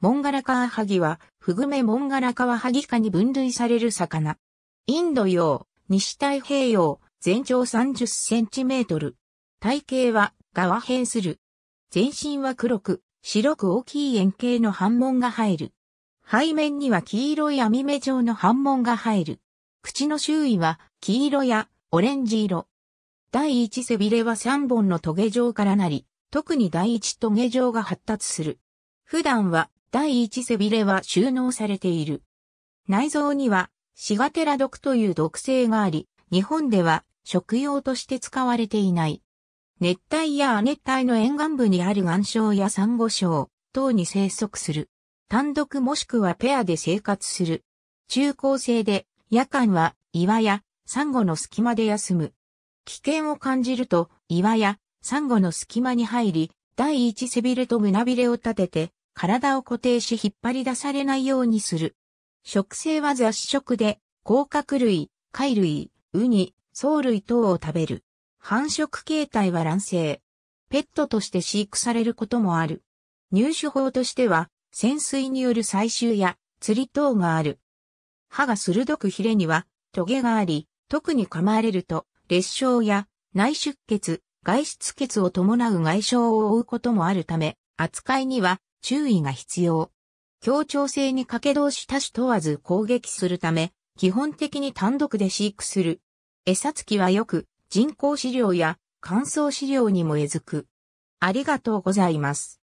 モンガラカワハギは、フグメモンガラカワハギ科に分類される魚。インド洋、西太平洋、全長30センチメートル。体型は、側平する。全身は黒く、白く大きい円形の反紋が入る。背面には黄色い網目状の反紋が入る。口の周囲は黄色やオレンジ色。第一背びれは3本のトゲ状からなり、特に第一トゲ状が発達する。普段は第一背びれは収納されている。内臓には、シガテラ毒という毒性があり、日本では食用として使われていない。熱帯や亜熱帯の沿岸部にある岩礁やサンゴ礁等に生息する。単独もしくはペアで生活する。中高生で夜間は岩やサンゴの隙間で休む。危険を感じると岩やサンゴの隙間に入り、第一背びれと胸びれを立てて体を固定し引っ張り出されないようにする。食性は雑食で、甲殻類、貝類、ウニ、藻類等を食べる。繁殖形態は卵生。ペットとして飼育されることもある。入手法としては、潜水による採集や釣り等がある。歯が鋭くヒレには、トゲがあり、特に噛まれると、裂傷や内出血、外出血を伴う外傷を負うこともあるため、扱いには注意が必要。協調性に掛け同士多種問わず攻撃するため、基本的に単独で飼育する。餌付きはよく人工飼料や乾燥飼料にもえずく。ありがとうございます。